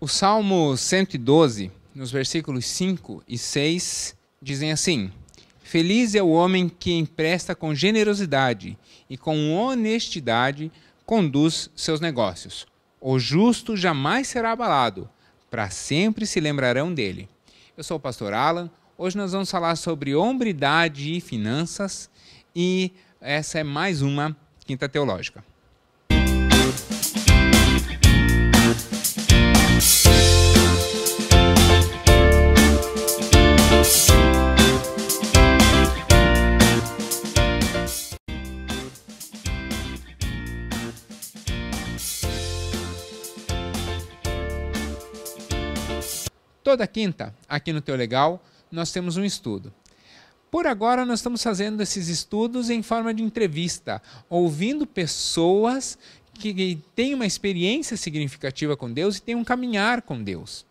O Salmo 112, nos versículos 5 e 6, dizem assim: Feliz é o homem que empresta com generosidade e com honestidade conduz seus negócios. O justo jamais será abalado, para sempre se lembrarão dele. Eu sou o pastor Alan. Hoje nós vamos falar sobre hombridade e finanças e essa é mais uma quinta teológica. Toda quinta, aqui no Teu Legal, nós temos um estudo. Por agora, nós estamos fazendo esses estudos em forma de entrevista, ouvindo pessoas que têm uma experiência significativa com Deus e têm um caminhar com Deus.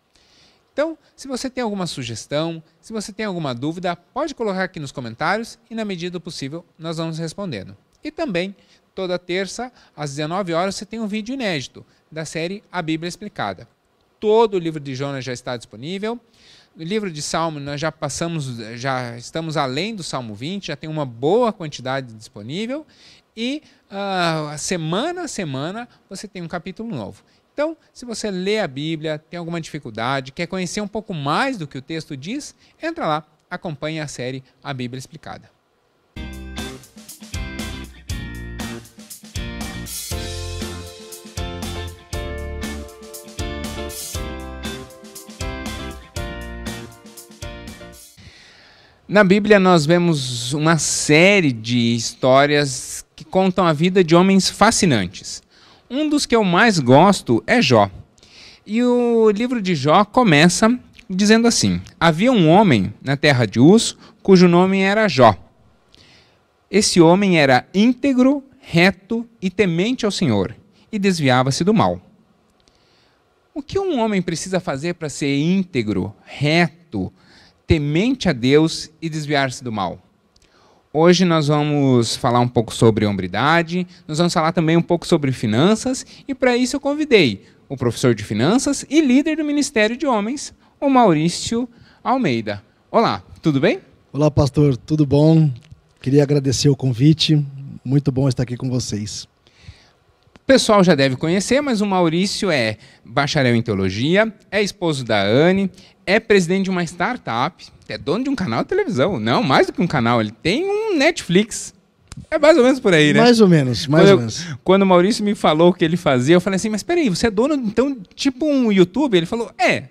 Então, se você tem alguma sugestão, se você tem alguma dúvida, pode colocar aqui nos comentários e, na medida do possível, nós vamos respondendo. E também, toda terça, às 19 horas, você tem um vídeo inédito da série A Bíblia Explicada todo o livro de Jonas já está disponível. No livro de Salmo, nós já passamos, já estamos além do Salmo 20, já tem uma boa quantidade disponível. E uh, semana a semana você tem um capítulo novo. Então, se você lê a Bíblia, tem alguma dificuldade, quer conhecer um pouco mais do que o texto diz, entra lá, acompanhe a série A Bíblia Explicada. Na Bíblia nós vemos uma série de histórias que contam a vida de homens fascinantes. Um dos que eu mais gosto é Jó. E o livro de Jó começa dizendo assim: Havia um homem na terra de Uz, cujo nome era Jó. Esse homem era íntegro, reto e temente ao Senhor, e desviava-se do mal. O que um homem precisa fazer para ser íntegro, reto, temente a Deus e desviar-se do mal. Hoje nós vamos falar um pouco sobre hombridade, nós vamos falar também um pouco sobre finanças, e para isso eu convidei o professor de finanças e líder do Ministério de Homens, o Maurício Almeida. Olá, tudo bem? Olá, pastor, tudo bom? Queria agradecer o convite, muito bom estar aqui com vocês. O pessoal já deve conhecer, mas o Maurício é bacharel em teologia, é esposo da Anne, é presidente de uma startup, é dono de um canal de televisão. Não, mais do que um canal, ele tem um Netflix. É mais ou menos por aí, né? Mais ou menos, mais quando, ou menos. Quando o Maurício me falou o que ele fazia, eu falei assim, mas peraí, você é dono, então, tipo um YouTube? Ele falou, é,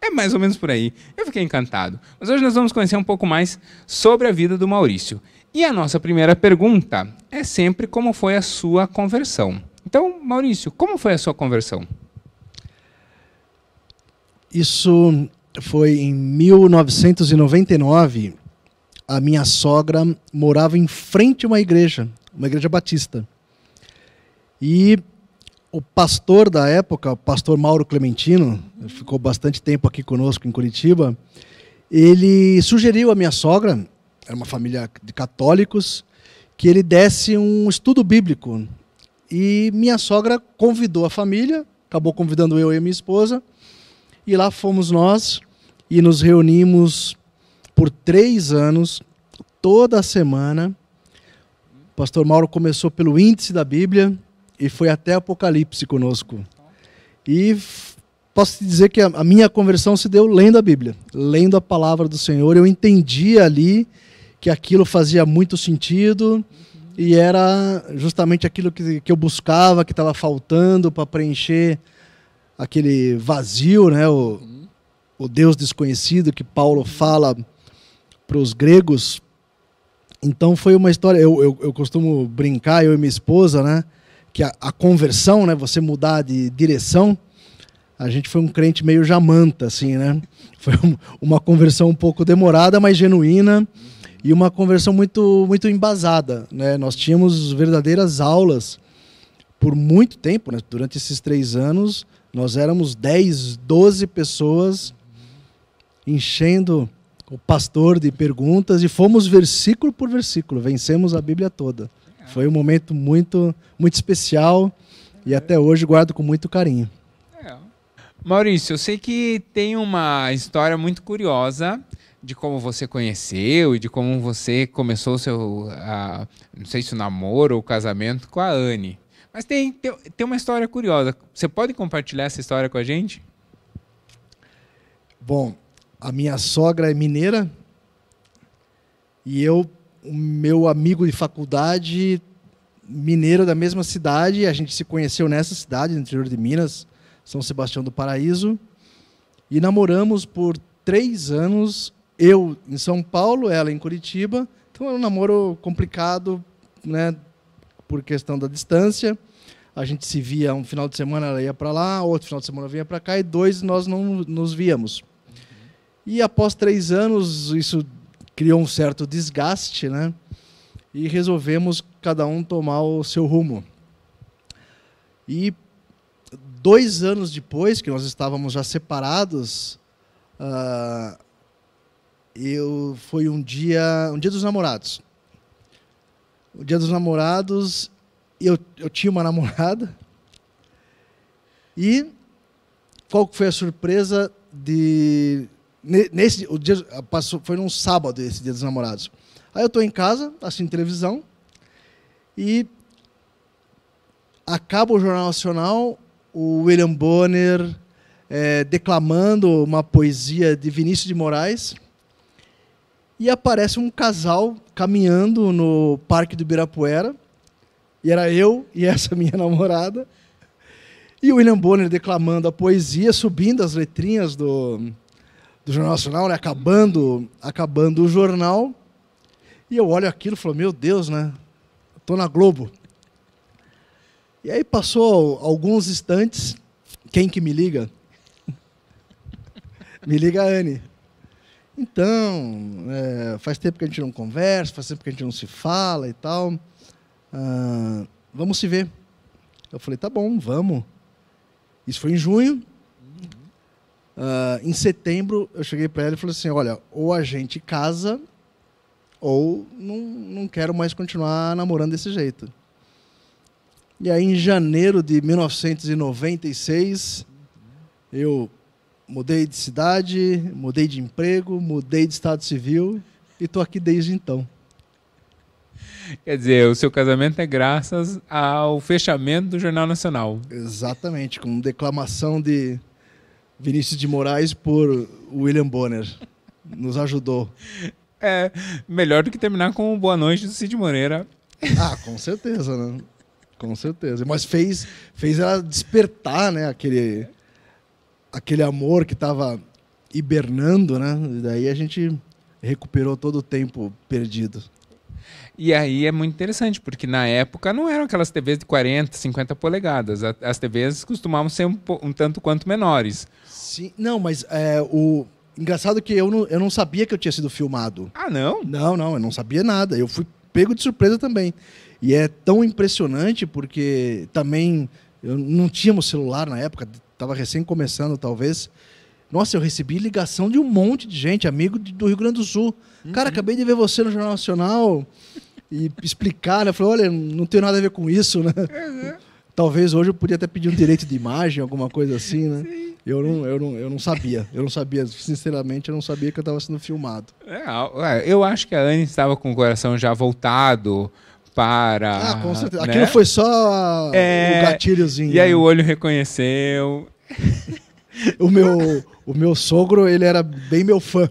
é mais ou menos por aí. Eu fiquei encantado. Mas hoje nós vamos conhecer um pouco mais sobre a vida do Maurício. E a nossa primeira pergunta é sempre como foi a sua conversão. Então, Maurício, como foi a sua conversão? Isso foi em 1999. A minha sogra morava em frente a uma igreja, uma igreja batista. E o pastor da época, o pastor Mauro Clementino, ficou bastante tempo aqui conosco em Curitiba, ele sugeriu à minha sogra, era uma família de católicos, que ele desse um estudo bíblico e minha sogra convidou a família, acabou convidando eu e minha esposa, e lá fomos nós e nos reunimos por três anos, toda semana. O pastor Mauro começou pelo índice da Bíblia e foi até Apocalipse conosco. E posso te dizer que a minha conversão se deu lendo a Bíblia, lendo a palavra do Senhor. Eu entendia ali que aquilo fazia muito sentido e era justamente aquilo que, que eu buscava, que estava faltando para preencher aquele vazio, né? O, uhum. o Deus desconhecido que Paulo uhum. fala para os gregos. Então foi uma história. Eu, eu, eu, costumo brincar, eu e minha esposa, né? Que a, a, conversão, né? Você mudar de direção. A gente foi um crente meio jamanta, assim, né? Foi uma conversão um pouco demorada, mas genuína. Uhum e uma conversão muito, muito embasada. Né? Nós tínhamos verdadeiras aulas por muito tempo, né? durante esses três anos, nós éramos 10, 12 pessoas enchendo o pastor de perguntas e fomos versículo por versículo, vencemos a Bíblia toda. Foi um momento muito, muito especial e até hoje guardo com muito carinho. É. Maurício, eu sei que tem uma história muito curiosa de como você conheceu e de como você começou o seu, não sei se o namoro ou o casamento com a Anne. Mas tem, tem, tem, uma história curiosa. Você pode compartilhar essa história com a gente? Bom, a minha sogra é mineira e eu, o meu amigo de faculdade, mineiro da mesma cidade, a gente se conheceu nessa cidade, no interior de Minas, São Sebastião do Paraíso, e namoramos por três anos eu em São Paulo, ela em Curitiba. Então era é um namoro complicado, né, por questão da distância. A gente se via um final de semana, ela ia para lá, outro final de semana vinha para cá, e dois nós não nos víamos. Uhum. E após três anos, isso criou um certo desgaste, né? E resolvemos cada um tomar o seu rumo. E dois anos depois, que nós estávamos já separados, uh, eu foi um dia, um dia dos namorados. O dia dos namorados, eu, eu tinha uma namorada. E qual foi a surpresa de nesse o dia passou, foi num sábado esse dia dos namorados. Aí eu estou em casa, assistindo televisão e acaba o jornal nacional, o William Bonner é, declamando uma poesia de Vinícius de Moraes e aparece um casal caminhando no Parque do Ibirapuera. E era eu e essa minha namorada. E o William Bonner declamando a poesia, subindo as letrinhas do, do Jornal Nacional, né? acabando, acabando o jornal. E eu olho aquilo e falo, meu Deus, né? Estou na Globo. E aí passou alguns instantes, quem que me liga? me liga a Anne. Então, é, faz tempo que a gente não conversa, faz tempo que a gente não se fala e tal. Ah, vamos se ver. Eu falei, tá bom, vamos. Isso foi em junho. Ah, em setembro, eu cheguei para ela e falei assim: olha, ou a gente casa, ou não, não quero mais continuar namorando desse jeito. E aí, em janeiro de 1996, eu mudei de cidade, mudei de emprego, mudei de estado civil e estou aqui desde então. Quer dizer, o seu casamento é graças ao fechamento do Jornal Nacional. Exatamente, com declamação de Vinícius de Moraes por William Bonner. Nos ajudou. É, melhor do que terminar com Boa Noite do Cid Moreira. Ah, com certeza, né? Com certeza. Mas fez, fez ela despertar, né? Aquele, aquele amor que estava hibernando, né? E daí a gente recuperou todo o tempo perdido. E aí é muito interessante, porque na época não eram aquelas TVs de 40, 50 polegadas. As TVs costumavam ser um, um tanto quanto menores. Sim, não, mas é, o. Engraçado que eu não, eu não sabia que eu tinha sido filmado. Ah, não? Não, não, eu não sabia nada. Eu fui pego de surpresa também. E é tão impressionante porque também eu não tínhamos celular na época, estava recém começando, talvez. Nossa, eu recebi ligação de um monte de gente, amigo do Rio Grande do Sul. Uhum. Cara, acabei de ver você no Jornal Nacional e explicar, né? Falei, olha, não tem nada a ver com isso, né? Uhum. Talvez hoje eu podia até pedir um direito de imagem, alguma coisa assim, né? Sim. Eu não, eu, não, eu não sabia. Eu não sabia, sinceramente, eu não sabia que eu estava sendo filmado. É, é, eu acho que a Anne estava com o coração já voltado para. Ah, com certeza. Né? Aquilo foi só é, o é... um gatilhozinho. E aí né? o olho reconheceu. o, meu, o meu sogro, ele era bem meu fã.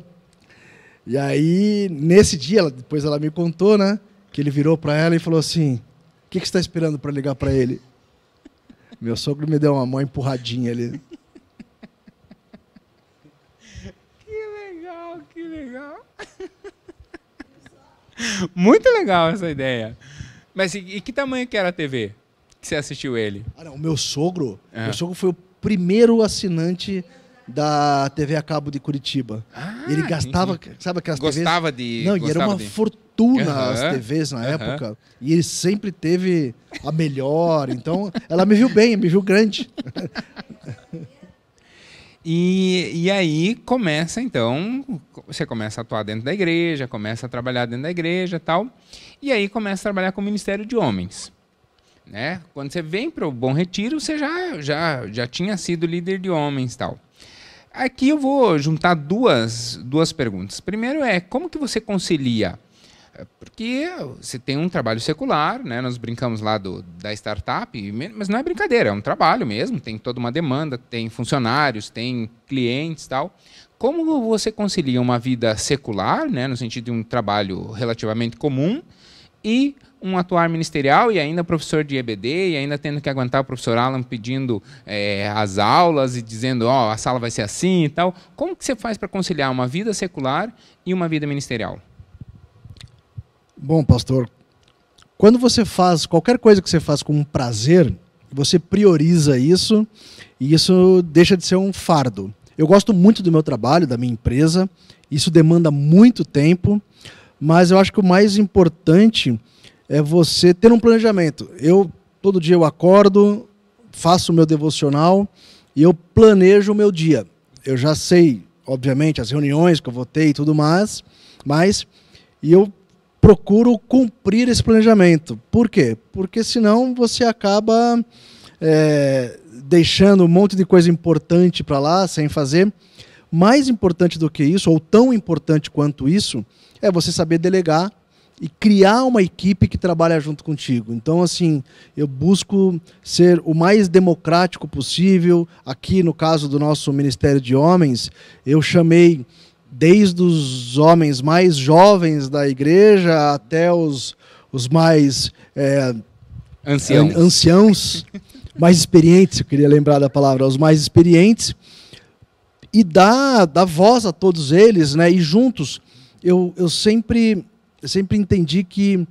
E aí, nesse dia, depois ela me contou, né? Que ele virou para ela e falou assim: O que, que você está esperando para ligar para ele? Meu sogro me deu uma mão empurradinha ali. Que legal, que legal. Muito legal essa ideia. Mas e, e que tamanho que era a TV que você assistiu ele? Ah, não, o meu sogro, é. meu sogro foi o primeiro assinante da TV a cabo de Curitiba. Ah, ele gastava, sim. sabe aquelas gostava TVs? De, Não, e era uma de... fortuna uhum, as TVs na uhum. época. E ele sempre teve a melhor. então, ela me viu bem, me viu grande. E, e aí começa, então, você começa a atuar dentro da igreja, começa a trabalhar dentro da igreja tal. E aí começa a trabalhar com o Ministério de Homens né? Quando você vem para o Bom Retiro, você já, já, já tinha sido líder de homens tal. Aqui eu vou juntar duas, duas perguntas. Primeiro é, como que você concilia? É, porque você tem um trabalho secular, né? Nós brincamos lá do, da startup, mas não é brincadeira, é um trabalho mesmo. Tem toda uma demanda, tem funcionários, tem clientes tal. Como você concilia uma vida secular, né? No sentido de um trabalho relativamente comum, e um atuar ministerial e ainda professor de EBD e ainda tendo que aguentar o professor Alan pedindo é, as aulas e dizendo ó oh, a sala vai ser assim e tal como que você faz para conciliar uma vida secular e uma vida ministerial bom pastor quando você faz qualquer coisa que você faz com prazer você prioriza isso e isso deixa de ser um fardo eu gosto muito do meu trabalho da minha empresa isso demanda muito tempo mas eu acho que o mais importante é você ter um planejamento. Eu todo dia eu acordo, faço o meu devocional e eu planejo o meu dia. Eu já sei, obviamente, as reuniões que eu votei e tudo mais, mas e eu procuro cumprir esse planejamento. Por quê? Porque senão você acaba é, deixando um monte de coisa importante para lá sem fazer. Mais importante do que isso, ou tão importante quanto isso, é você saber delegar e criar uma equipe que trabalha junto contigo. Então, assim, eu busco ser o mais democrático possível. Aqui, no caso do nosso Ministério de Homens, eu chamei desde os homens mais jovens da igreja até os, os mais é, anciãos. anciãos, mais experientes, eu queria lembrar da palavra, os mais experientes e dá, dá voz a todos eles, né? E juntos, eu, eu sempre, eu sempre entendi que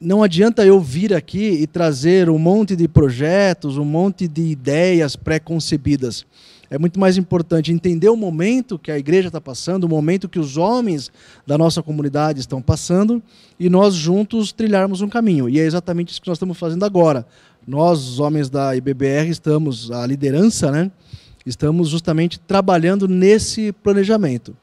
não adianta eu vir aqui e trazer um monte de projetos, um monte de ideias pré-concebidas. É muito mais importante entender o momento que a igreja está passando, o momento que os homens da nossa comunidade estão passando, e nós juntos trilharmos um caminho. E é exatamente isso que nós estamos fazendo agora. Nós, os homens da IBBR, estamos, a liderança, né? Estamos justamente trabalhando nesse planejamento.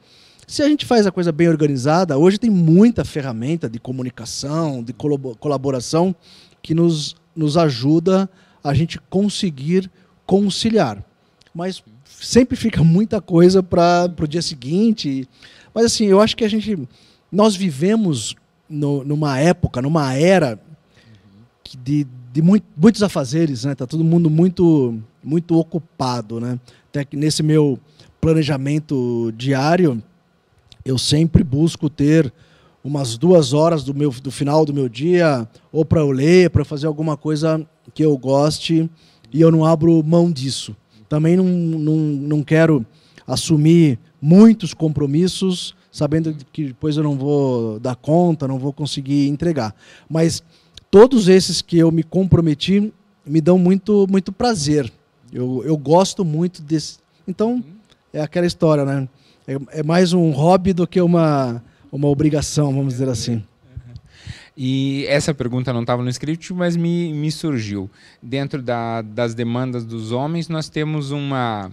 Se a gente faz a coisa bem organizada, hoje tem muita ferramenta de comunicação, de colaboração que nos, nos ajuda a gente conseguir conciliar. Mas sempre fica muita coisa para o dia seguinte. Mas assim, eu acho que a gente. Nós vivemos no, numa época, numa era de, de muito, muitos afazeres, né? Tá todo mundo muito muito ocupado, né? Até que nesse meu planejamento diário, eu sempre busco ter umas duas horas do, meu, do final do meu dia, ou para eu ler, para fazer alguma coisa que eu goste, e eu não abro mão disso. Também não, não, não quero assumir muitos compromissos, sabendo que depois eu não vou dar conta, não vou conseguir entregar. Mas todos esses que eu me comprometi me dão muito, muito prazer. Eu, eu gosto muito desse. Então, é aquela história, né? É, é mais um hobby do que uma, uma obrigação, vamos dizer assim. E essa pergunta não estava no script, mas me, me surgiu. Dentro da, das demandas dos homens, nós temos uma,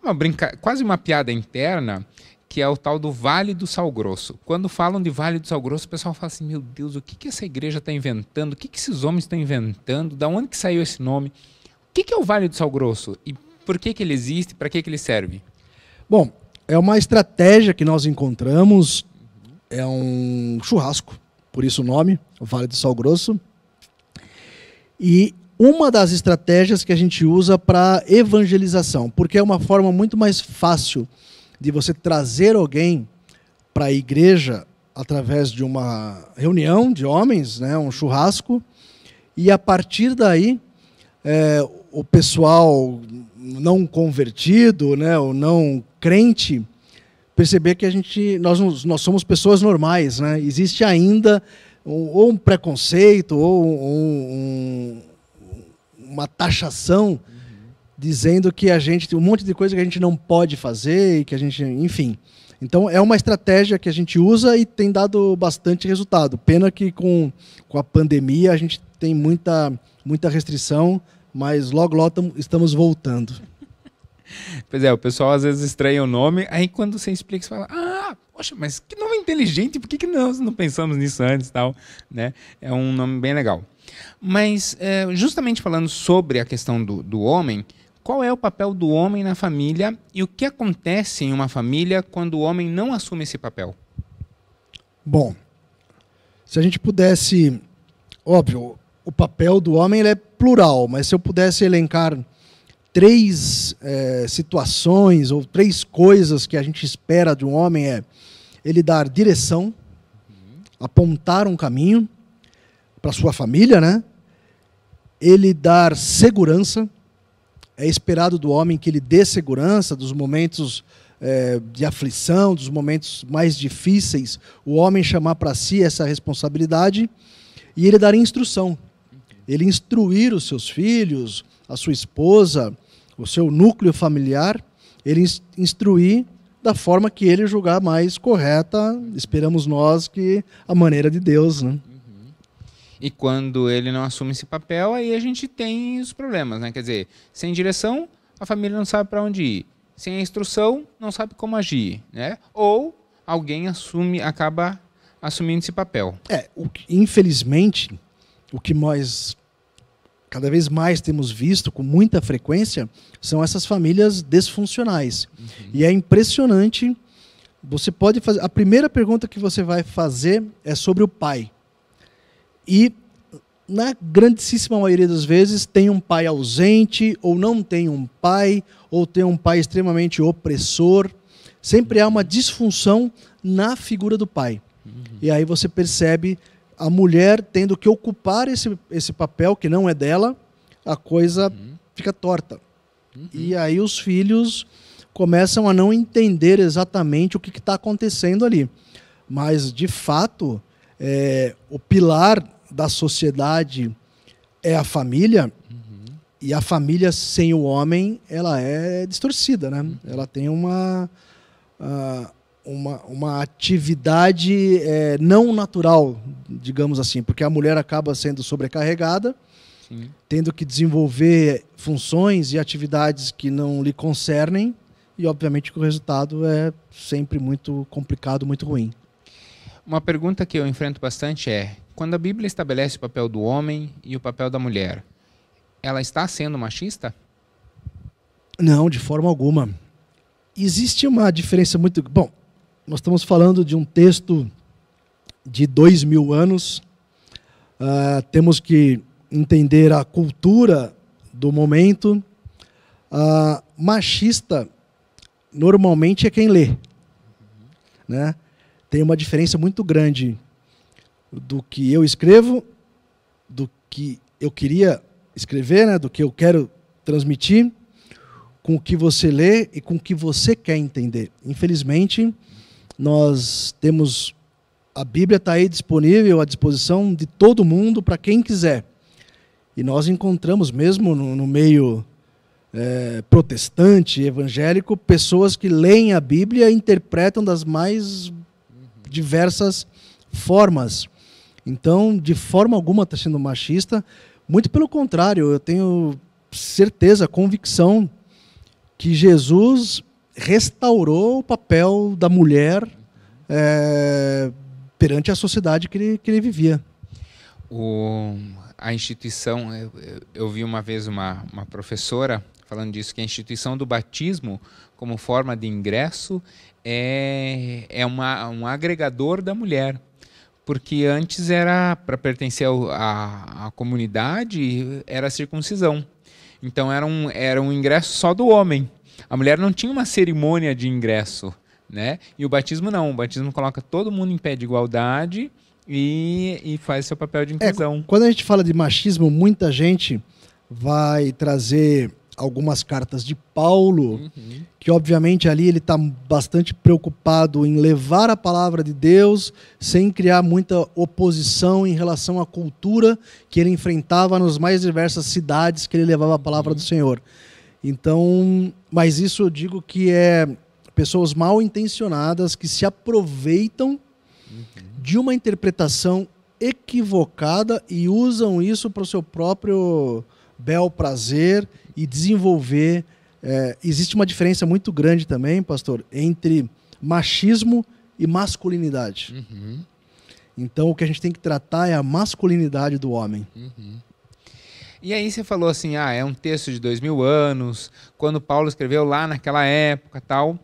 é uma brinca, quase uma piada interna, que é o tal do Vale do Sal Grosso. Quando falam de Vale do Sal Grosso, o pessoal fala assim: meu Deus, o que, que essa igreja está inventando? O que, que esses homens estão inventando? Da onde que saiu esse nome? que, que é o Vale do Sal Grosso e por que, que ele existe, para que, que ele serve? Bom, é uma estratégia que nós encontramos, é um churrasco, por isso o nome, Vale do Sal Grosso. E uma das estratégias que a gente usa para evangelização, porque é uma forma muito mais fácil de você trazer alguém para a igreja através de uma reunião de homens, né, um churrasco, e a partir daí é, o pessoal não convertido, né, o não crente, perceber que a gente nós nós somos pessoas normais, né? Existe ainda um, ou um preconceito ou um, uma taxação dizendo que a gente tem um monte de coisa que a gente não pode fazer e que a gente, enfim. Então é uma estratégia que a gente usa e tem dado bastante resultado. Pena que com, com a pandemia a gente tem muita muita restrição, mas logo, logo estamos voltando. Pois é, o pessoal às vezes estranha o nome, aí quando você explica, você fala, ah, poxa, mas que nome inteligente, por que, que não, não pensamos nisso antes tal, né? É um nome bem legal. Mas é, justamente falando sobre a questão do, do homem, qual é o papel do homem na família e o que acontece em uma família quando o homem não assume esse papel? Bom, se a gente pudesse, óbvio, o papel do homem é plural, mas se eu pudesse elencar três é, situações ou três coisas que a gente espera de um homem é ele dar direção, apontar um caminho para sua família, né? Ele dar segurança. É esperado do homem que ele dê segurança dos momentos é, de aflição, dos momentos mais difíceis. O homem chamar para si essa responsabilidade e ele dar instrução ele instruir os seus filhos, a sua esposa, o seu núcleo familiar, ele instruir da forma que ele julgar mais correta, esperamos nós que a maneira de Deus, né? E quando ele não assume esse papel, aí a gente tem os problemas, né? Quer dizer, sem direção, a família não sabe para onde ir. Sem a instrução, não sabe como agir, né? Ou alguém assume, acaba assumindo esse papel. É, o infelizmente, o que nós cada vez mais temos visto com muita frequência são essas famílias desfuncionais. Uhum. E é impressionante. Você pode fazer. A primeira pergunta que você vai fazer é sobre o pai. E na grandíssima maioria das vezes tem um pai ausente, ou não tem um pai, ou tem um pai extremamente opressor. Sempre há uma disfunção na figura do pai. Uhum. E aí você percebe a mulher tendo que ocupar esse, esse papel que não é dela, a coisa uhum. fica torta. Uhum. E aí os filhos começam a não entender exatamente o que está acontecendo ali. Mas, de fato, é, o pilar da sociedade é a família, uhum. e a família sem o homem ela é distorcida, né? Uhum. Ela tem uma. Uh, uma, uma atividade é, não natural digamos assim, porque a mulher acaba sendo sobrecarregada, Sim. tendo que desenvolver funções e atividades que não lhe concernem, e obviamente que o resultado é sempre muito complicado, muito ruim. Uma pergunta que eu enfrento bastante é: quando a Bíblia estabelece o papel do homem e o papel da mulher, ela está sendo machista? Não, de forma alguma. Existe uma diferença muito. Bom, nós estamos falando de um texto de dois mil anos. Uh, temos que entender a cultura do momento. Uh, machista, normalmente, é quem lê. Né? Tem uma diferença muito grande do que eu escrevo, do que eu queria escrever, né? do que eu quero transmitir, com o que você lê e com o que você quer entender. Infelizmente, nós temos a Bíblia está aí disponível à disposição de todo mundo, para quem quiser. E nós encontramos, mesmo no, no meio é, protestante, evangélico, pessoas que leem a Bíblia e interpretam das mais diversas formas. Então, de forma alguma está sendo machista, muito pelo contrário, eu tenho certeza, convicção, que Jesus restaurou o papel da mulher é, perante a sociedade que ele, que ele vivia. O, a instituição, eu, eu, vi uma vez uma, uma professora falando disso, que a instituição do batismo, como forma de ingresso, é, é uma, um agregador da mulher porque antes era para pertencer à comunidade era circuncisão. Então era um, era um ingresso só do homem. A mulher não tinha uma cerimônia de ingresso né? E o batismo não, o batismo coloca todo mundo em pé de igualdade e, e faz seu papel de é, inclusão. É, quando a gente fala de machismo, muita gente vai trazer algumas cartas de Paulo, uhum. que obviamente ali ele está bastante preocupado em levar a palavra de Deus sem criar muita oposição em relação à cultura que ele enfrentava nas mais diversas cidades que ele levava a palavra uhum. do Senhor. Então, mas isso eu digo que é pessoas mal intencionadas que se aproveitam uhum. de uma interpretação equivocada e usam isso para o seu próprio bel prazer e desenvolver. É, existe uma diferença muito grande também, pastor, entre machismo e masculinidade. Uhum. Então, o que a gente tem que tratar é a masculinidade do homem. Uhum. E aí você falou assim, ah, é um texto de dois mil anos, quando Paulo escreveu lá naquela época tal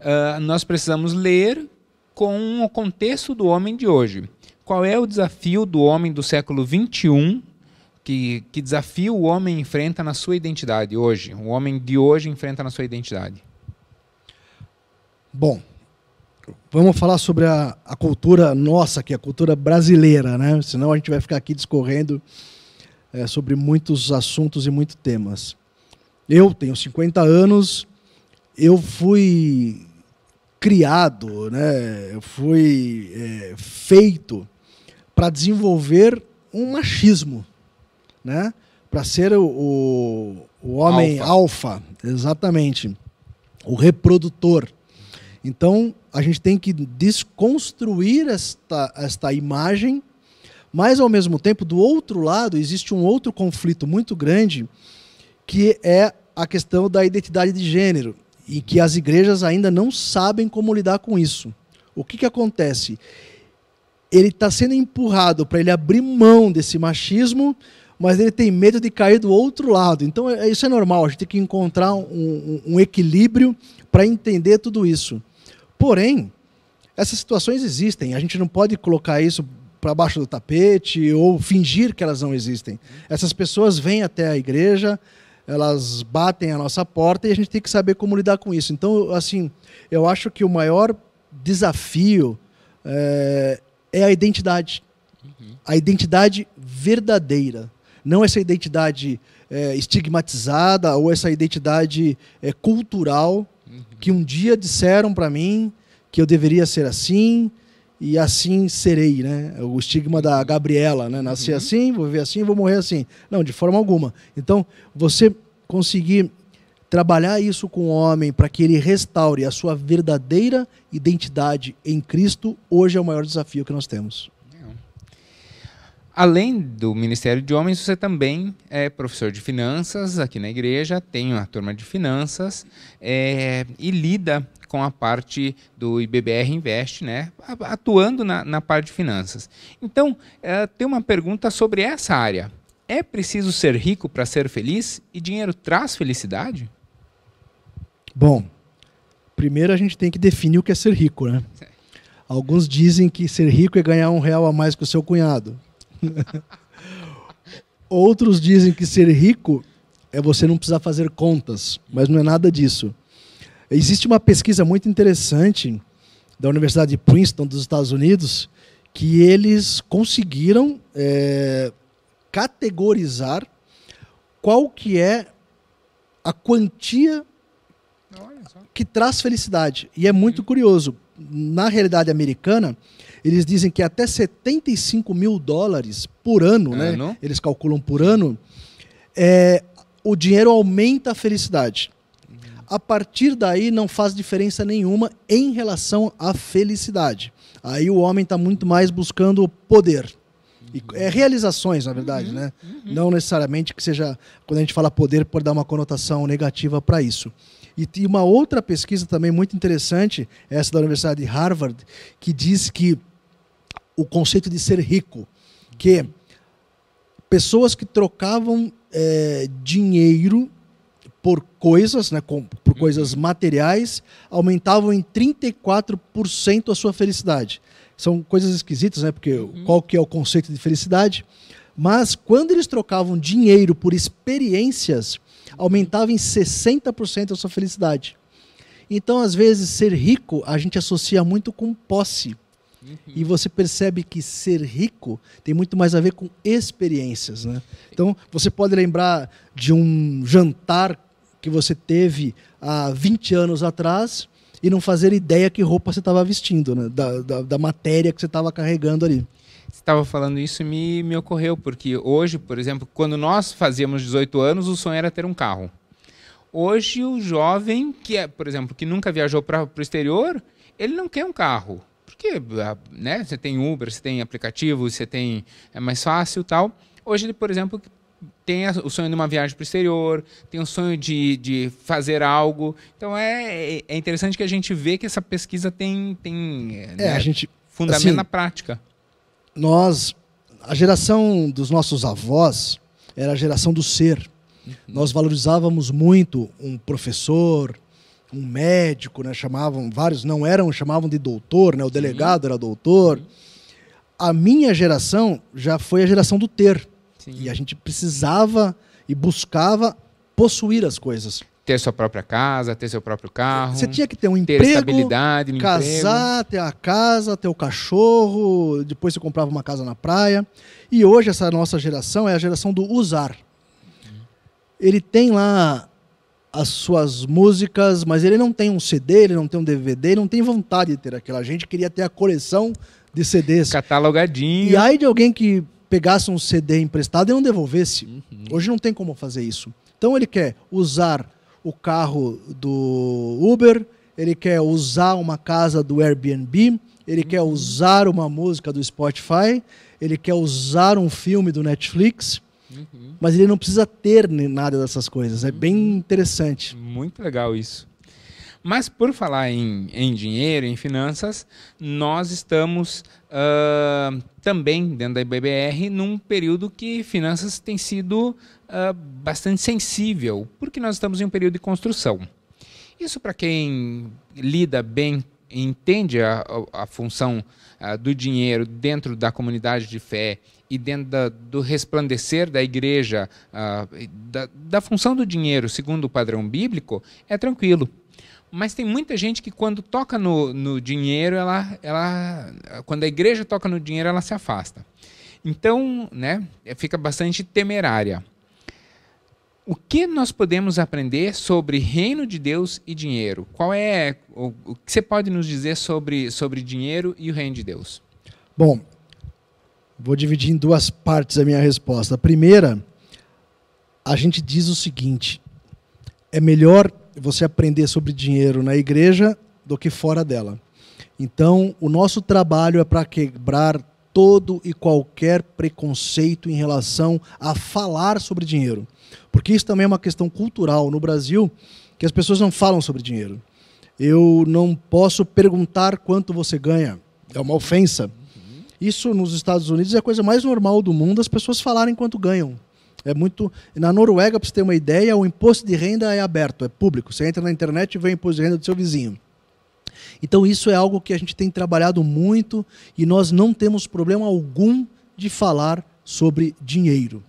uh, nós precisamos ler com o contexto do homem de hoje. Qual é o desafio do homem do século XXI? Que, que desafio o homem enfrenta na sua identidade hoje? O homem de hoje enfrenta na sua identidade? Bom, vamos falar sobre a, a cultura nossa é a cultura brasileira, né? Senão a gente vai ficar aqui discorrendo é, sobre muitos assuntos e muitos temas. Eu tenho 50 anos, eu fui criado, né? eu fui é, feito para desenvolver um machismo, né? para ser o, o, homem alfa. alfa, exatamente, o reprodutor. Então, a gente tem que desconstruir esta, esta imagem, mas, ao mesmo tempo, do outro lado, existe um outro conflito muito grande, que é a questão da identidade de gênero e que as igrejas ainda não sabem como lidar com isso. O que, que acontece? Ele está sendo empurrado para ele abrir mão desse machismo, mas ele tem medo de cair do outro lado. Então, é, isso é normal, a gente tem que encontrar um, um, um equilíbrio para entender tudo isso. Porém, essas situações existem, a gente não pode colocar isso para baixo do tapete ou fingir que elas não existem. Essas pessoas vêm até a igreja, elas batem a nossa porta e a gente tem que saber como lidar com isso. Então, assim, eu acho que o maior desafio é, é a identidade. Uhum. A identidade verdadeira. Não essa identidade é, estigmatizada ou essa identidade é, cultural uhum. que um dia disseram para mim que eu deveria ser assim, e assim serei, né? O estigma da Gabriela, né? Nasci uhum. assim, vou viver assim, vou morrer assim. Não, de forma alguma. Então, você conseguir trabalhar isso com o homem para que ele restaure a sua verdadeira identidade em Cristo, hoje é o maior desafio que nós temos. Além do Ministério de Homens, você também é professor de finanças aqui na igreja, tem uma turma de finanças é, e lida com a parte do IBBR Invest, né, atuando na, na parte de finanças. Então, eh, tem uma pergunta sobre essa área. É preciso ser rico para ser feliz? E dinheiro traz felicidade? Bom, primeiro a gente tem que definir o que é ser rico, né? Alguns dizem que ser rico é ganhar um real a mais que o seu cunhado. Outros dizem que ser rico é você não precisar fazer contas, mas não é nada disso. Existe uma pesquisa muito interessante da Universidade de Princeton, dos Estados Unidos, que eles conseguiram é, categorizar qual que é a quantia que traz felicidade. E é muito uhum. curioso. Na realidade americana, eles dizem que até 75 mil dólares por ano, né? Eles calculam por ano, é, o dinheiro aumenta a felicidade a partir daí não faz diferença nenhuma em relação à felicidade. Aí o homem está muito mais buscando o poder. E, uhum. é realizações, na verdade, uhum, né? Uhum. Não necessariamente que seja, quando a gente fala poder, pode dar uma conotação negativa para isso. E, e uma outra pesquisa também muito interessante, essa da Universidade de Harvard, que diz que o conceito de ser rico, que uhum. pessoas que trocavam é, dinheiro por coisas, né, com, por coisas materiais, aumentavam em 34% a sua felicidade. São coisas esquisitas, né? Porque uhum. qual que é o conceito de felicidade? Mas quando eles trocavam dinheiro por experiências, aumentava em 60% a sua felicidade. Então, às vezes, ser rico a gente associa muito com posse. Uhum. E você percebe que ser rico tem muito mais a ver com experiências, né? Então, você pode lembrar de um jantar que você teve há 20 anos atrás e não fazer ideia que roupa você estava vestindo, né? da, da, da matéria que você estava carregando ali Você estava falando isso me, me ocorreu, porque hoje, por exemplo, quando nós fazíamos 18 anos, o sonho era ter um carro. Hoje, o jovem, que é, por exemplo, que nunca viajou para o exterior, ele não quer um carro. Porque ah, né, você tem Uber, você tem aplicativo, você tem. é mais fácil tal. Hoje ele, por exemplo, tem o sonho de uma viagem para o exterior, tem o sonho de, de fazer algo. Então é, é, é interessante que a gente vê que essa pesquisa tem, tem é, é, né, a gente, fundamento assim, na prática. Nós, a geração dos nossos avós era a geração do ser. Nós valorizávamos muito um professor, um médico, né? chamavam, vários não eram, chamavam de doutor, né? o delegado era doutor. A minha geração já foi a geração do ter Sim. E a gente precisava e buscava possuir as coisas. Ter sua própria casa, ter seu próprio carro. Você tinha que ter um emprego, ter estabilidade, casar, emprego. ter a casa, ter o cachorro, depois você comprava uma casa na praia. E hoje essa nossa geração é a geração do usar. Ele tem lá as suas músicas, mas ele não tem um CD, ele não tem um DVD, ele não tem vontade de ter aquilo. A gente queria ter a coleção de CDs. Catalogadinho. E aí de alguém que pegasse um CD emprestado e não devolvesse. Uhum. Hoje não tem como fazer isso. Então ele quer usar o carro do Uber, ele quer usar uma casa do Airbnb, ele uhum. quer usar uma música do Spotify, ele quer usar um filme do Netflix. Uhum. Mas ele não precisa ter nada dessas coisas. É bem uhum. interessante. Muito legal isso. Mas por falar em, em dinheiro, em finanças, nós estamos uh, também dentro da IBBR num período que finanças tem sido uh, bastante sensível, porque nós estamos em um período de construção. Isso para quem lida bem entende a, a, função uh, do dinheiro dentro da comunidade de fé e dentro da, do resplandecer da igreja, uh, da, da função do dinheiro segundo o padrão bíblico, é tranquilo. Mas tem muita gente que quando toca no, no dinheiro, ela, ela, quando a igreja toca no dinheiro, ela se afasta. Então, né, fica bastante temerária. O que nós podemos aprender sobre reino de Deus e dinheiro? Qual é o, o, que você pode nos dizer sobre, sobre dinheiro e o reino de Deus? Bom, vou dividir em duas partes a minha resposta. A primeira, a gente diz o seguinte: é melhor você aprender sobre dinheiro na igreja do que fora dela. Então, o nosso trabalho é para quebrar todo e qualquer preconceito em relação a falar sobre dinheiro. Porque isso também é uma questão cultural no Brasil, que as pessoas não falam sobre dinheiro. Eu não posso perguntar quanto você ganha. É uma ofensa. Isso nos Estados Unidos é a coisa mais normal do mundo as pessoas falarem quanto ganham. É muito. Na Noruega, para você ter uma ideia, o imposto de renda é aberto, é público. Você entra na internet e vê o imposto de renda do seu vizinho. Então, isso é algo que a gente tem trabalhado muito e nós não temos problema algum de falar sobre dinheiro.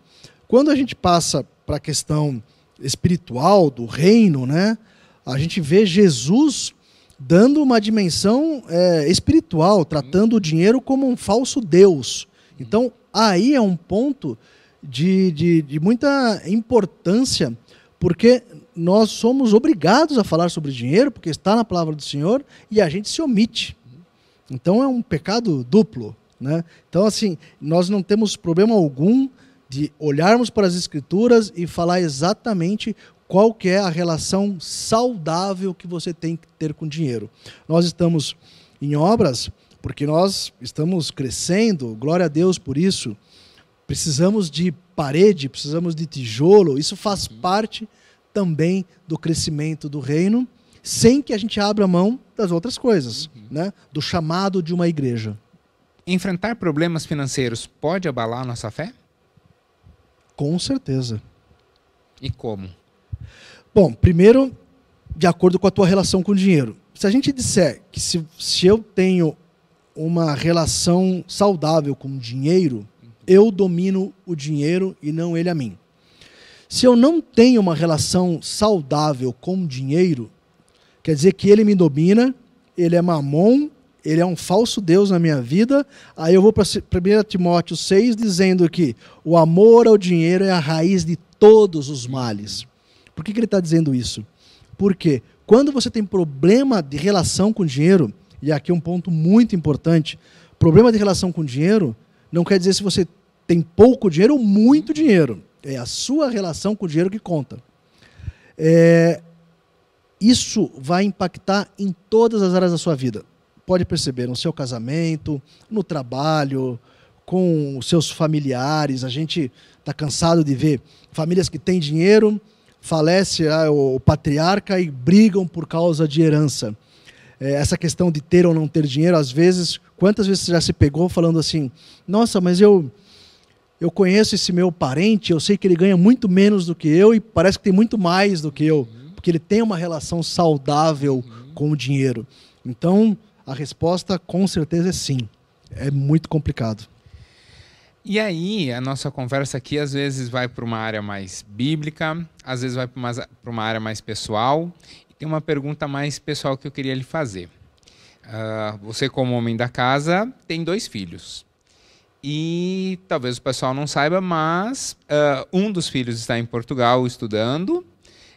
Quando a gente passa para a questão espiritual, do reino, né, a gente vê Jesus dando uma dimensão é, espiritual, tratando o dinheiro como um falso Deus. Então, aí é um ponto de, de, de muita importância, porque nós somos obrigados a falar sobre dinheiro, porque está na palavra do Senhor, e a gente se omite. Então é um pecado duplo. Né? Então, assim, nós não temos problema algum de olharmos para as Escrituras e falar exatamente qual que é a relação saudável que você tem que ter com o dinheiro. Nós estamos em obras porque nós estamos crescendo, glória a Deus por isso. Precisamos de parede, precisamos de tijolo. Isso faz uhum. parte também do crescimento do reino, sem que a gente abra mão das outras coisas, uhum. né? do chamado de uma igreja. Enfrentar problemas financeiros pode abalar a nossa fé? Com certeza. E como? Bom, primeiro, de acordo com a tua relação com o dinheiro. Se a gente disser que se, se eu tenho uma relação saudável com o dinheiro, eu domino o dinheiro e não ele a mim. Se eu não tenho uma relação saudável com o dinheiro, quer dizer que ele me domina, ele é mamon, ele é um falso Deus na minha vida. Aí eu vou para 1 Timóteo 6 dizendo que o amor ao dinheiro é a raiz de todos os males. Por que, que ele está dizendo isso? Porque quando você tem problema de relação com o dinheiro, e aqui é um ponto muito importante, problema de relação com o dinheiro, não quer dizer se você tem pouco dinheiro ou muito dinheiro. É a sua relação com o dinheiro que conta. É, isso vai impactar em todas as áreas da sua vida. Pode perceber, no seu casamento, no trabalho, com os seus familiares. A gente está cansado de ver famílias que têm dinheiro, falece ah, o patriarca e brigam por causa de herança é, essa questão de ter ou não ter dinheiro, às vezes, quantas vezes você já se pegou falando assim: nossa, mas eu. Eu conheço esse meu parente, eu sei que ele ganha muito menos do que eu e parece que tem muito mais do que eu, porque ele tem uma relação saudável com o dinheiro. Então, a resposta com certeza é sim. É muito complicado. E aí, a nossa conversa aqui às vezes vai para uma área mais bíblica, às vezes vai para uma, área mais pessoal, tem uma pergunta mais pessoal que eu queria lhe fazer. Uh, você, como homem da casa, tem dois filhos. E talvez o pessoal não saiba, mas uh, um dos filhos está em Portugal estudando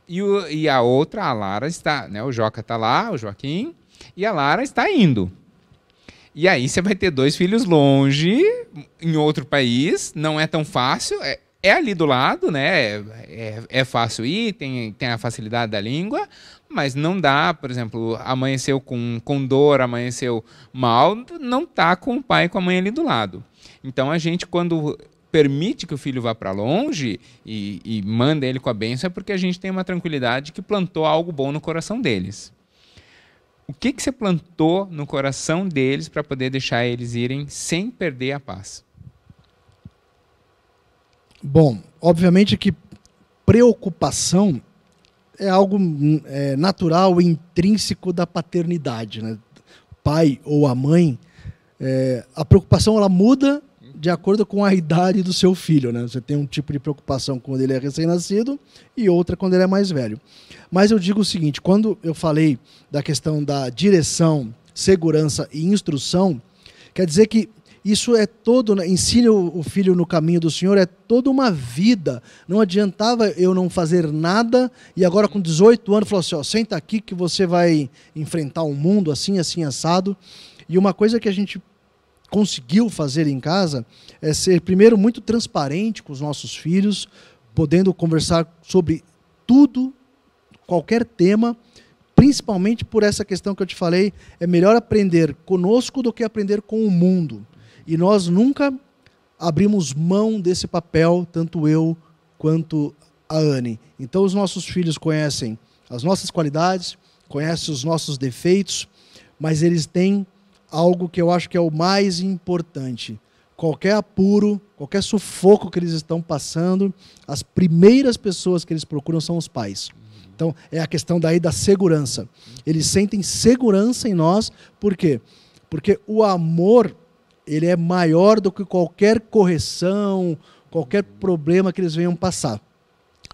e, o, e a outra, a Lara, está. Né, o Joca está lá, o Joaquim, e a Lara está indo. E aí você vai ter dois filhos longe, em outro país, não é tão fácil. É, é ali do lado, né? É, é, fácil ir, tem, tem a facilidade da língua, mas não dá, por exemplo, amanheceu com, com dor, amanheceu mal, não tá com o pai e com a mãe ali do lado. Então a gente, quando permite que o filho vá para longe e, e manda ele com a benção, é porque a gente tem uma tranquilidade que plantou algo bom no coração deles. O que, que você plantou no coração deles para poder deixar eles irem sem perder a paz? Bom, obviamente que preocupação é algo hum, é, natural, intrínseco da paternidade, né? Pai ou a mãe, é, a preocupação ela muda de acordo com a idade do seu filho, né? Você tem um tipo de preocupação quando ele é recém-nascido e outra quando ele é mais velho. Mas eu digo o seguinte, quando eu falei da questão da direção, segurança e instrução, quer dizer que isso é todo, ensine o filho no caminho do Senhor, é toda uma vida. Não adiantava eu não fazer nada e agora com 18 anos falou assim: ó, senta aqui que você vai enfrentar o um mundo assim, assim, assado. E uma coisa que a gente conseguiu fazer em casa é ser, primeiro, muito transparente com os nossos filhos, podendo conversar sobre tudo, qualquer tema, principalmente por essa questão que eu te falei: é melhor aprender conosco do que aprender com o mundo. E nós nunca abrimos mão desse papel, tanto eu quanto a Anne. Então os nossos filhos conhecem as nossas qualidades, conhecem os nossos defeitos, mas eles têm algo que eu acho que é o mais importante. Qualquer apuro, qualquer sufoco que eles estão passando, as primeiras pessoas que eles procuram são os pais. Então, é a questão daí da segurança. Eles sentem segurança em nós, por quê? Porque o amor ele é maior do que qualquer correção, qualquer problema que eles venham passar.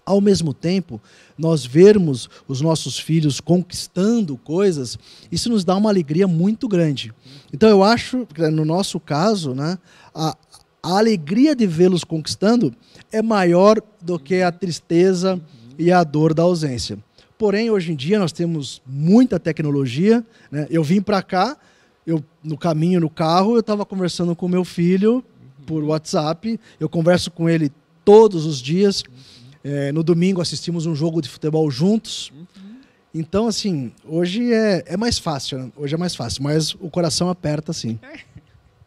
Ao mesmo tempo, nós vermos os nossos filhos conquistando coisas, isso nos dá uma alegria muito grande. Então, eu acho, que né, no nosso caso, né, a, a alegria de vê-los conquistando é maior do que a tristeza e a dor da ausência. Porém, hoje em dia nós temos muita tecnologia. Né? Eu vim para cá eu no caminho no carro eu estava conversando com meu filho por WhatsApp. Eu converso com ele todos os dias. É, no domingo assistimos um jogo de futebol juntos. Então, assim, hoje é, é mais fácil, né? hoje é mais fácil, mas o coração aperta, sim.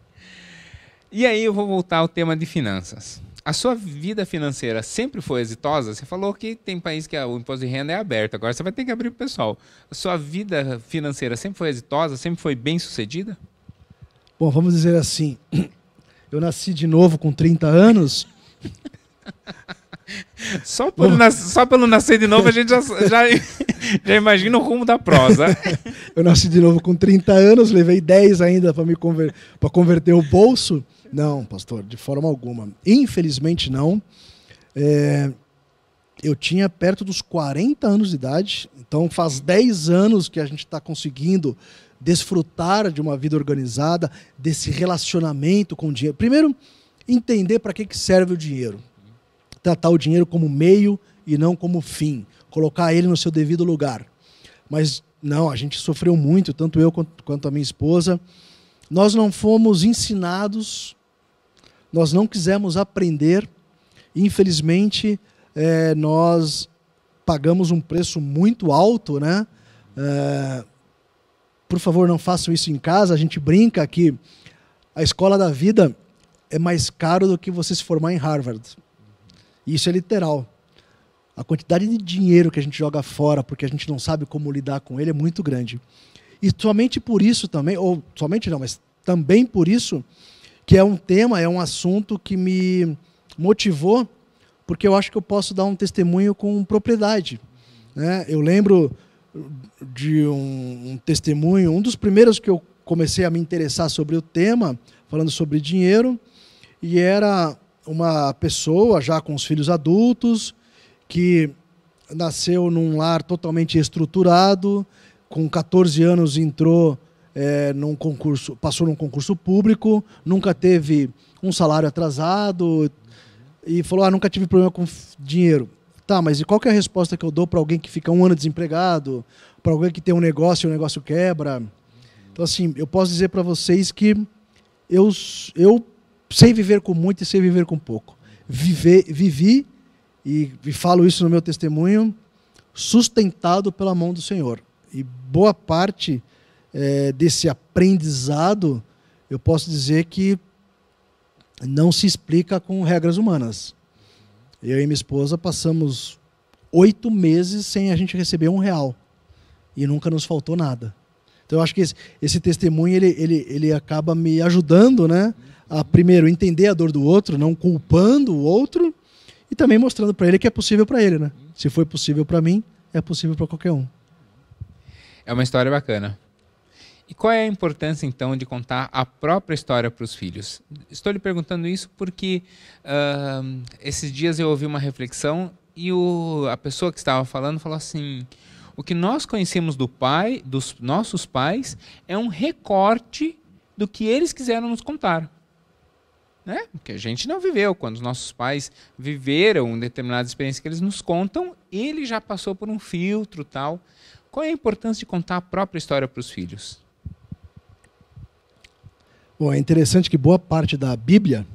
e aí eu vou voltar ao tema de finanças a sua vida financeira sempre foi exitosa? Você falou que tem país que o imposto de renda é aberto, agora você vai ter que abrir para o pessoal. A sua vida financeira sempre foi exitosa? Sempre foi bem sucedida? Bom, vamos dizer assim. Eu nasci de novo com 30 anos. Só pelo, nas... Só pelo nascer de novo, a gente já, já, já imagina o rumo da prosa. eu nasci de novo com 30 anos, levei 10 ainda para conver... converter o bolso. Não, pastor, de forma alguma. Infelizmente não. É, eu tinha perto dos 40 anos de idade, então faz 10 anos que a gente está conseguindo desfrutar de uma vida organizada, desse relacionamento com o dinheiro. Primeiro, entender para que, que serve o dinheiro. Tratar o dinheiro como meio e não como fim. Colocar ele no seu devido lugar. Mas não, a gente sofreu muito, tanto eu quanto a minha esposa. Nós não fomos ensinados nós não quisemos aprender, infelizmente, é, nós pagamos um preço muito alto, né? É, por favor, não façam isso em casa. A gente brinca que a escola da vida é mais caro do que você se formar em Harvard. Isso é literal. A quantidade de dinheiro que a gente joga fora porque a gente não sabe como lidar com ele é muito grande. E somente por isso também, ou somente não, mas também por isso, que é um tema, é um assunto que me motivou, porque eu acho que eu posso dar um testemunho com propriedade. Né? Eu lembro de um, um testemunho, um dos primeiros que eu comecei a me interessar sobre o tema, falando sobre dinheiro, e era uma pessoa já com os filhos adultos, que nasceu num lar totalmente estruturado, com 14 anos entrou é, num concurso, passou num concurso público, nunca teve um salário atrasado e falou: ah, nunca tive problema com dinheiro. Tá, mas e qual é a resposta que eu dou para alguém que fica um ano desempregado, para alguém que tem um negócio e o negócio quebra? Então, assim, eu posso dizer para vocês que eu, eu sei viver com muito e sei viver com pouco. Viver, vivi, e, e falo isso no meu testemunho, sustentado pela mão do Senhor. E boa parte é, desse aprendizado, eu posso dizer que não se explica com regras humanas. Eu e minha esposa passamos oito meses sem a gente receber um real e nunca nos faltou nada. Então eu acho que esse, esse testemunho ele, ele, ele acaba me ajudando, né, a primeiro entender a dor do outro, não culpando o outro e também mostrando para ele que é possível para ele, né? Se foi possível para mim, é possível para qualquer um. É uma história bacana. E qual é a importância, então, de contar a própria história para os filhos? Estou lhe perguntando isso porque uh, esses dias eu ouvi uma reflexão e o, a pessoa que estava falando falou assim: o que nós conhecemos do pai, dos nossos pais, é um recorte do que eles quiseram nos contar. Né? Porque a gente não viveu. Quando os nossos pais viveram determinada experiência que eles nos contam, ele já passou por um filtro tal. Qual é a importância de contar a própria história para os filhos? Bom, é interessante que boa parte da Bíblia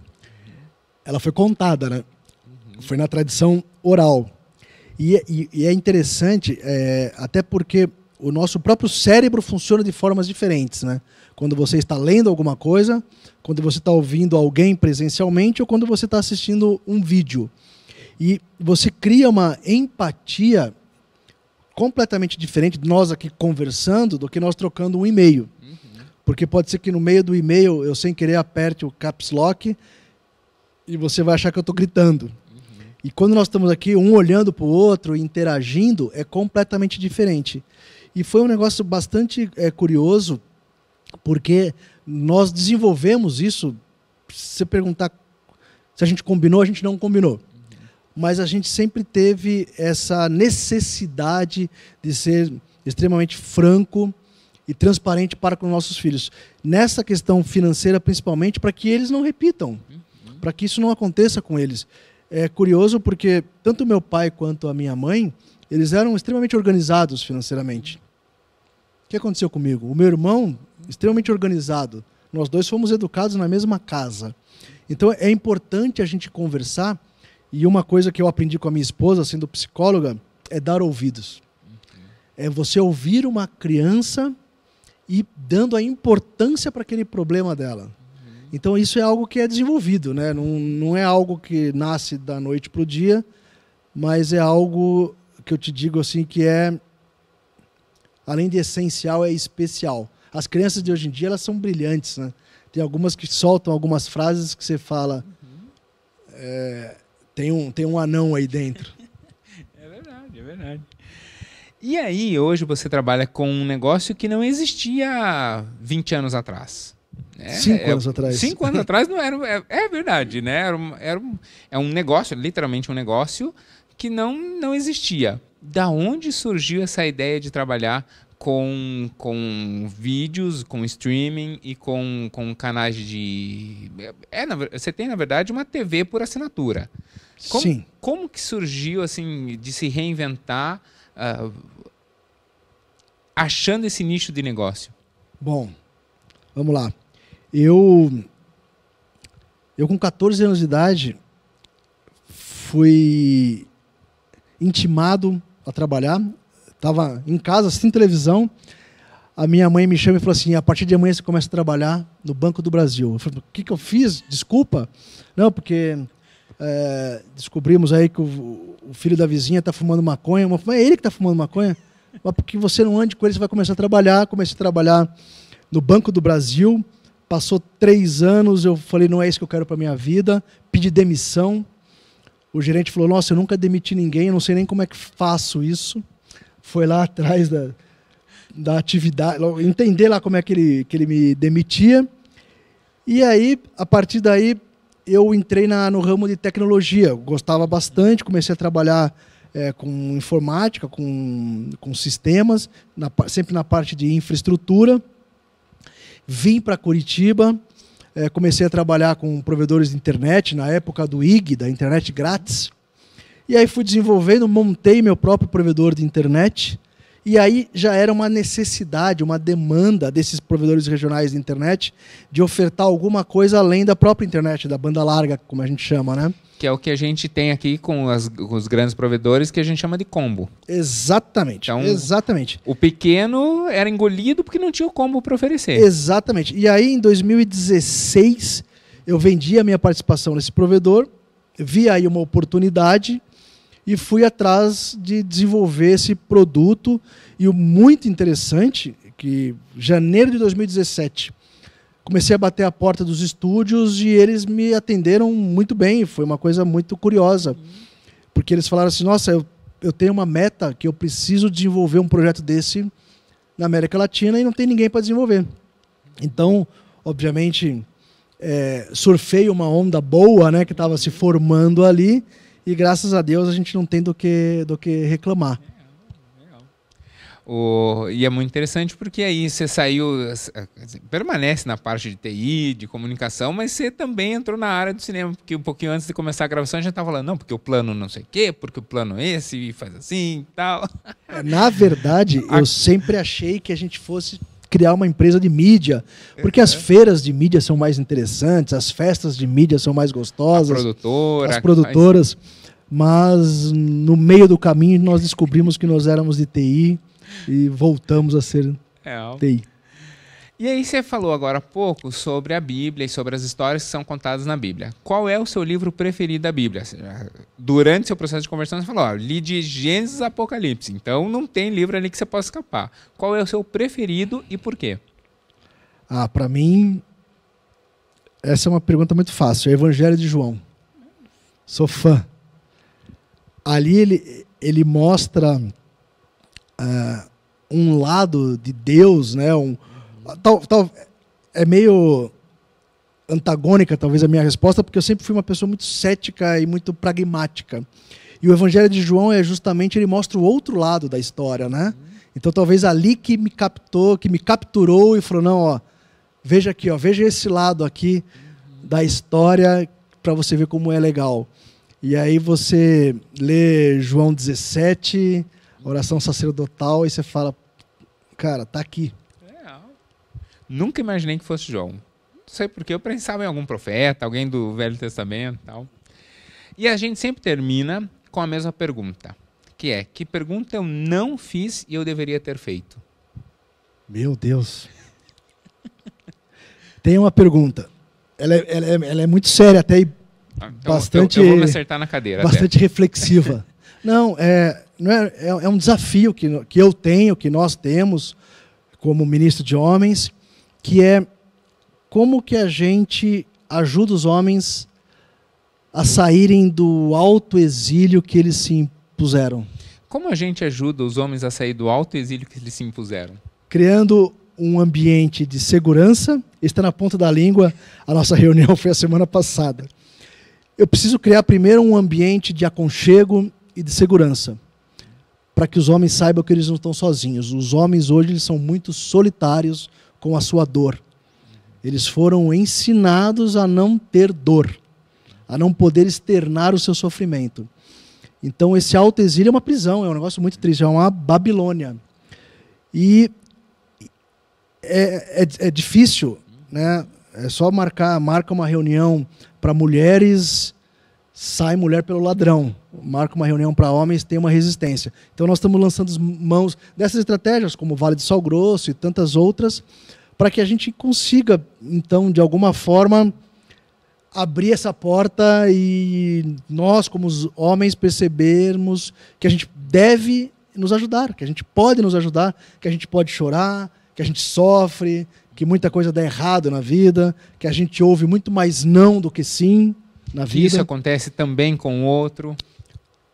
ela foi contada, né? Uhum. Foi na tradição oral. E, é, e, e é interessante, é, até porque o nosso próprio cérebro funciona de formas diferentes, né? Quando você está lendo alguma coisa, quando você está ouvindo alguém presencialmente ou quando você está assistindo um vídeo. E você cria uma empatia completamente diferente de nós aqui conversando do que nós trocando um e-mail. Uhum. Porque pode ser que no meio do e-mail eu, sem querer, aperte o caps lock e você vai achar que eu estou gritando. Uhum. E quando nós estamos aqui, um olhando para o outro, interagindo, é completamente diferente. E foi um negócio bastante é, curioso, porque nós desenvolvemos isso. Se você perguntar se a gente combinou, a gente não combinou. Mas a gente sempre teve essa necessidade de ser extremamente franco, e transparente para com nossos filhos. Nessa questão financeira, principalmente, para que eles não repitam, para que isso não aconteça com eles. É curioso porque tanto meu pai quanto a minha mãe, eles eram extremamente organizados financeiramente. O que aconteceu comigo? O meu irmão, extremamente organizado. Nós dois fomos educados na mesma casa. Então é importante a gente conversar. E uma coisa que eu aprendi com a minha esposa, sendo psicóloga, é dar ouvidos. É você ouvir uma criança e dando a importância para aquele problema dela. Então isso é algo que é desenvolvido, né? não, não é algo que nasce da noite para o dia, mas é algo que eu te digo assim que é, além de essencial, é especial. As crianças de hoje em dia elas são brilhantes, né? Tem algumas que soltam algumas frases que você fala, uhum. é, tem, um, tem um anão aí dentro. é verdade, é verdade. E aí, hoje você trabalha com um negócio que não existia 20 anos atrás. É, cinco é, anos atrás. Cinco anos atrás não era. É, é verdade, né? Era, era, é um negócio, literalmente um negócio, que não, não existia. Da onde surgiu essa ideia de trabalhar com, com vídeos, com streaming e com, com canais de. É, na, você tem, na verdade, uma TV por assinatura. Como, Sim. Como que surgiu, assim, de se reinventar? Uh, achando esse nicho de negócio? Bom, vamos lá. Eu, eu com 14 anos de idade, fui intimado a trabalhar. Estava em casa, sem televisão. A minha mãe me chama e falou assim: a partir de amanhã você começa a trabalhar no Banco do Brasil. Eu falei: o que, que eu fiz? Desculpa. Não, porque é, descobrimos aí que o, o, filho da vizinha está fumando maconha. Mas é ele que está fumando maconha? mas porque você não ande com ele, você vai começar a trabalhar. Comecei a trabalhar no Banco do Brasil. Passou três anos, eu falei, não é isso que eu quero para minha vida. Pedi demissão. O gerente falou, nossa, eu nunca demiti ninguém, eu não sei nem como é que faço isso. Foi lá atrás da, da atividade, entender lá como é que ele, que ele me demitia. E aí, a partir daí, eu entrei na, no ramo de tecnologia. Gostava bastante, comecei a trabalhar é, com informática, com, com sistemas, na, sempre na parte de infraestrutura. Vim para Curitiba, é, comecei a trabalhar com provedores de internet, na época do IG, da internet grátis. E aí fui desenvolvendo, montei meu próprio provedor de internet. E aí já era uma necessidade, uma demanda desses provedores regionais de internet de ofertar alguma coisa além da própria internet, da banda larga, como a gente chama, né? Que é o que a gente tem aqui com, as, com os grandes provedores, que a gente chama de combo. Exatamente. Então, exatamente. O pequeno era engolido porque não tinha o combo para oferecer. Exatamente. E aí, em 2016, eu vendi a minha participação nesse provedor, vi aí uma oportunidade e fui atrás de desenvolver esse produto. E o muito interessante que janeiro de 2017 comecei a bater a porta dos estúdios e eles me atenderam muito bem. Foi uma coisa muito curiosa, porque eles falaram assim: nossa, eu, eu tenho uma meta que eu preciso desenvolver um projeto desse na América Latina e não tem ninguém para desenvolver. Então, obviamente, é, surfei uma onda boa né, que estava se formando ali e graças a Deus a gente não tem do que, do que reclamar. O, e é muito interessante porque aí você saiu, permanece na parte de TI, de comunicação, mas você também entrou na área do cinema, porque um pouquinho antes de começar a gravação a gente estava falando, não, porque o plano não sei o quê, porque o plano é esse faz assim e tal. Na verdade, eu sempre achei que a gente fosse criar uma empresa de mídia. Porque uhum. as é. feiras de mídia são mais interessantes, as festas de mídia são mais gostosas. A produtora, as produtoras. Mas no meio do caminho nós descobrimos que nós éramos de TI e voltamos a ser é. TI. E aí você falou agora há pouco sobre a Bíblia e sobre as histórias que são contadas na Bíblia. Qual é o seu livro preferido da Bíblia? Durante seu processo de conversão você falou, ó, li de Gênesis a Apocalipse, então não tem livro ali que você possa escapar. Qual é o seu preferido e por quê? Ah, para mim essa é uma pergunta muito fácil. É o Evangelho de João. Sou fã. Ali ele ele mostra uh, um lado de Deus, né? Um, Tal, tal, é meio antagônica, talvez, a minha resposta, porque eu sempre fui uma pessoa muito cética e muito pragmática. E o Evangelho de João é justamente, ele mostra o outro lado da história, né? Então, talvez ali que me captou, que me capturou e falou: não, ó, veja aqui, ó, veja esse lado aqui da história para você ver como é legal. E aí você lê João 17, oração sacerdotal, e você fala: cara, tá aqui. Nunca imaginei que fosse João. Não sei porque eu pensava em algum profeta, alguém do Velho Testamento, tal. E a gente sempre termina com a mesma pergunta, que é: que pergunta eu não fiz e eu deveria ter feito? Meu Deus. Tem uma pergunta. Ela é, ela é, ela é muito séria até e ah, então, bastante. Eu, eu, vou me acertar na cadeira. Bastante até. reflexiva. não, é, não é, é, é um desafio que, que eu tenho, que nós temos como ministro de homens que é como que a gente ajuda os homens a saírem do alto exílio que eles se impuseram. Como a gente ajuda os homens a sair do alto exílio que eles se impuseram? Criando um ambiente de segurança. Está na ponta da língua. A nossa reunião foi a semana passada. Eu preciso criar primeiro um ambiente de aconchego e de segurança, para que os homens saibam que eles não estão sozinhos. Os homens hoje eles são muito solitários, com a sua dor. Eles foram ensinados a não ter dor, a não poder externar o seu sofrimento. Então, esse alto exílio é uma prisão, é um negócio muito triste, é uma Babilônia. E é, é, é difícil, né? É só marcar, marca uma reunião para mulheres, sai mulher pelo ladrão. Marca uma reunião para homens, tem uma resistência. Então nós estamos lançando mãos dessas estratégias, como o Vale de Sal Grosso e tantas outras, para que a gente consiga, então, de alguma forma, abrir essa porta e nós, como os homens, percebermos que a gente deve nos ajudar, que a gente pode nos ajudar, que a gente pode chorar, que a gente sofre, que muita coisa dá errado na vida, que a gente ouve muito mais não do que sim na vida. Isso acontece também com o outro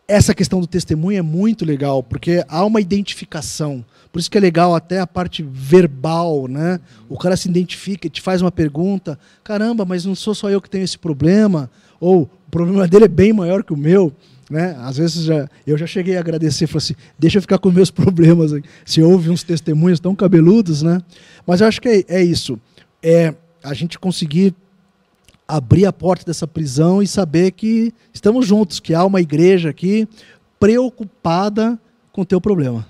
essa questão do testemunho é muito legal, porque há uma identificação. Por isso que é legal até a parte verbal, né? O cara se identifica, te faz uma pergunta, caramba, mas não sou só eu que tenho esse problema, ou o problema dele é bem maior que o meu. Né? Às vezes já, eu já cheguei a agradecer, falei assim, deixa eu ficar com meus problemas. Se houve uns testemunhos tão cabeludos, né? Mas eu acho que é, é isso. É a gente conseguir abrir a porta dessa prisão e saber que estamos juntos, que há uma igreja aqui preocupada com o teu problema.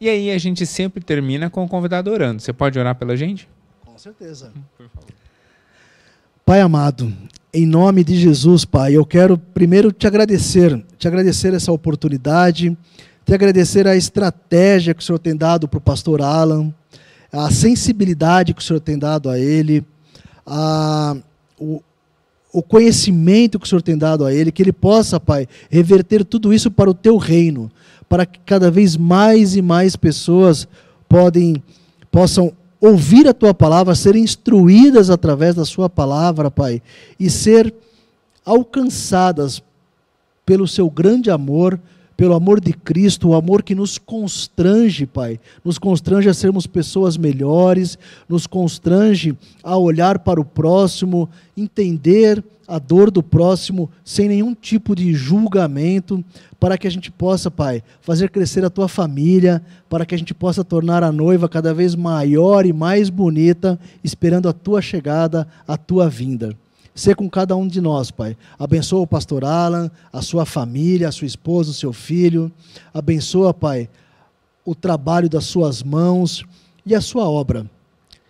E aí a gente sempre termina com o convidado orando. Você pode orar pela gente? Com certeza. Pai amado, em nome de Jesus, Pai, eu quero primeiro te agradecer, te agradecer essa oportunidade, te agradecer a estratégia que o Senhor tem dado para o pastor Alan, a sensibilidade que o Senhor tem dado a ele a, o, o conhecimento que o Senhor tem dado a ele, que ele possa, Pai, reverter tudo isso para o teu reino, para que cada vez mais e mais pessoas podem, possam ouvir a tua palavra, ser instruídas através da sua palavra, Pai, e ser alcançadas pelo seu grande amor pelo amor de Cristo, o amor que nos constrange, Pai, nos constrange a sermos pessoas melhores, nos constrange a olhar para o próximo, entender a dor do próximo sem nenhum tipo de julgamento, para que a gente possa, Pai, fazer crescer a tua família, para que a gente possa tornar a noiva cada vez maior e mais bonita, esperando a tua chegada, a tua vinda ser com cada um de nós, Pai. Abençoa o pastor Alan, a sua família, a sua esposa, o seu filho. Abençoa, Pai, o trabalho das suas mãos e a sua obra.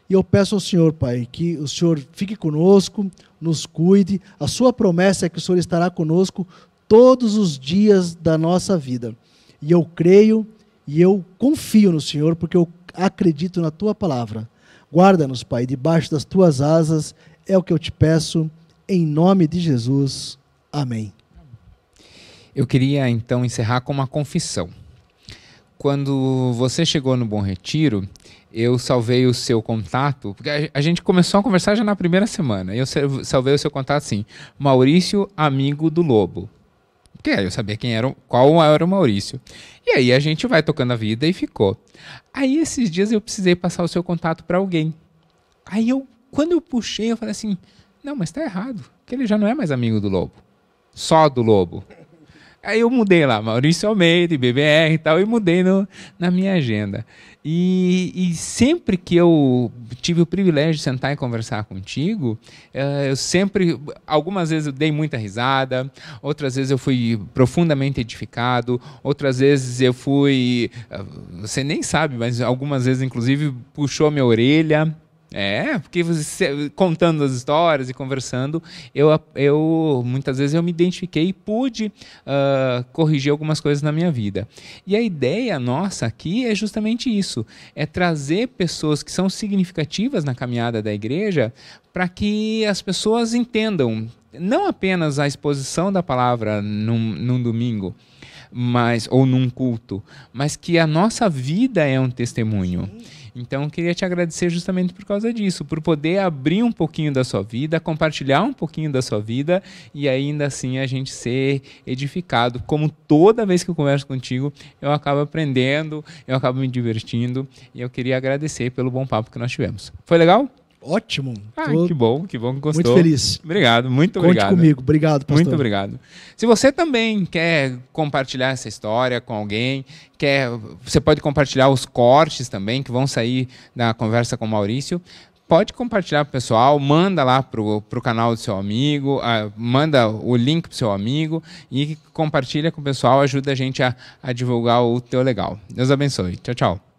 E eu peço ao Senhor, Pai, que o Senhor fique conosco, nos cuide. A sua promessa é que o Senhor estará conosco todos os dias da nossa vida. E eu creio e eu confio no Senhor, porque eu acredito na tua palavra. Guarda-nos, Pai, debaixo das tuas asas é o que eu te peço, em nome de Jesus. Amém. Eu queria então encerrar com uma confissão. Quando você chegou no Bom Retiro, eu salvei o seu contato, porque a gente começou a conversar já na primeira semana. Eu salvei o seu contato assim, Maurício, amigo do Lobo. Porque aí eu sabia quem era, qual era o Maurício. E aí a gente vai tocando a vida e ficou. Aí esses dias eu precisei passar o seu contato para alguém. Aí eu quando eu puxei, eu falei assim: não, mas está errado, que ele já não é mais amigo do Lobo, só do Lobo. Aí eu mudei lá, Maurício Almeida BBR e tal, e mudei no, na minha agenda. E, e, sempre que eu tive o privilégio de sentar e conversar contigo, eh, eu sempre, algumas vezes eu dei muita risada, outras vezes eu fui profundamente edificado, outras vezes eu fui, eh, você nem sabe, mas algumas vezes inclusive puxou minha orelha. É, porque você, contando as histórias e conversando, eu, eu muitas vezes eu me identifiquei e pude uh, corrigir algumas coisas na minha vida. E a ideia nossa aqui é justamente isso: é trazer pessoas que são significativas na caminhada da igreja para que as pessoas entendam não apenas a exposição da palavra num, num domingo, mas ou num culto, mas que a nossa vida é um testemunho. Então Então, queria te agradecer justamente por causa disso, por poder abrir um pouquinho da sua vida, compartilhar um pouquinho da sua vida e ainda assim a gente ser edificado. Como toda vez que eu converso contigo, eu acabo aprendendo, eu acabo me divertindo e eu queria agradecer pelo bom papo que nós tivemos. Foi legal? ótimo. Ah, Tô que bom, que bom que gostou. Muito feliz. Obrigado, muito Conte obrigado. Conte comigo, obrigado, pastor. Muito obrigado. Se você também quer compartilhar essa história com alguém, quer, você pode compartilhar os cortes também que vão sair da conversa com o Maurício. Pode compartilhar pro pessoal, manda lá pro, pro canal do seu amigo, uh, manda o link pro seu amigo e compartilha com o pessoal, ajuda a gente a, a divulgar o teu legal. Deus abençoe. Tchau, tchau.